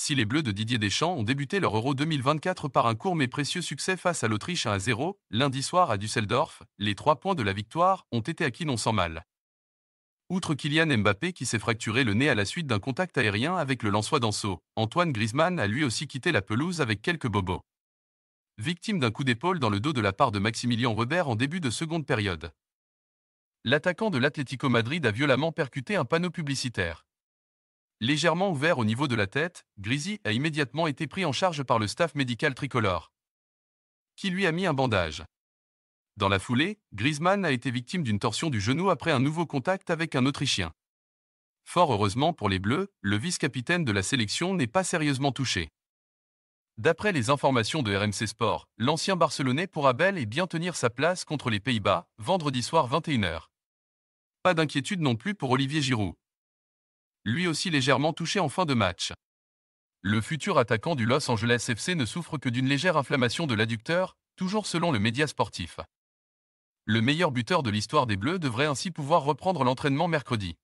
si les Bleus de Didier Deschamps ont débuté leur Euro 2024 par un court mais précieux succès face à l'Autriche 1 à 0, lundi soir à Düsseldorf, les trois points de la victoire ont été acquis non sans mal. Outre Kylian Mbappé qui s'est fracturé le nez à la suite d'un contact aérien avec le Lançois d'Anseau, Antoine Griezmann a lui aussi quitté la pelouse avec quelques bobos. Victime d'un coup d'épaule dans le dos de la part de Maximilien Robert en début de seconde période. L'attaquant de l'Atlético Madrid a violemment percuté un panneau publicitaire. Légèrement ouvert au niveau de la tête, Grisy a immédiatement été pris en charge par le staff médical tricolore, qui lui a mis un bandage. Dans la foulée, Griezmann a été victime d'une torsion du genou après un nouveau contact avec un Autrichien. Fort heureusement pour les Bleus, le vice-capitaine de la sélection n'est pas sérieusement touché. D'après les informations de RMC Sport, l'ancien Barcelonais pourra bel et bien tenir sa place contre les Pays-Bas, vendredi soir 21h. Pas d'inquiétude non plus pour Olivier Giroud, lui aussi légèrement touché en fin de match. Le futur attaquant du Los Angeles FC ne souffre que d'une légère inflammation de l'adducteur, toujours selon le média sportif. Le meilleur buteur de l'histoire des Bleus devrait ainsi pouvoir reprendre l'entraînement mercredi.